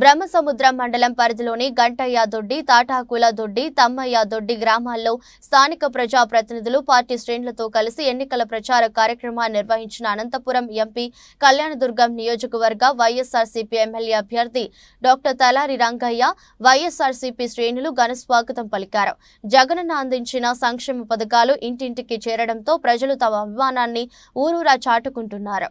బ్రహ్మసముద్రం మండలం పరిధిలోని గంటయ్య దొడ్డి తాటాకుల దొడ్డి తమ్మయ్యదొడ్డి గ్రామాల్లో స్థానిక ప్రజాప్రతినిధులు పార్టీ శ్రేణులతో కలిసి ఎన్నికల ప్రచార కార్యక్రమాన్ని నిర్వహించిన అనంతపురం ఎంపీ కళ్యాణదుర్గం నియోజకవర్గ వైఎస్ఆర్సీపీ ఎమ్మెల్యే అభ్యర్థి డాక్టర్ తలారి రంగయ్య వైఎస్ఆర్సీపీ శ్రేణులు ఘన స్వాగతం పలికారు జగనన్న అందించిన సంక్షేమ పథకాలు ఇంటింటికి చేరడంతో ప్రజలు తమ అభిమానాన్ని ఊరూరా చాటుకుంటున్నారు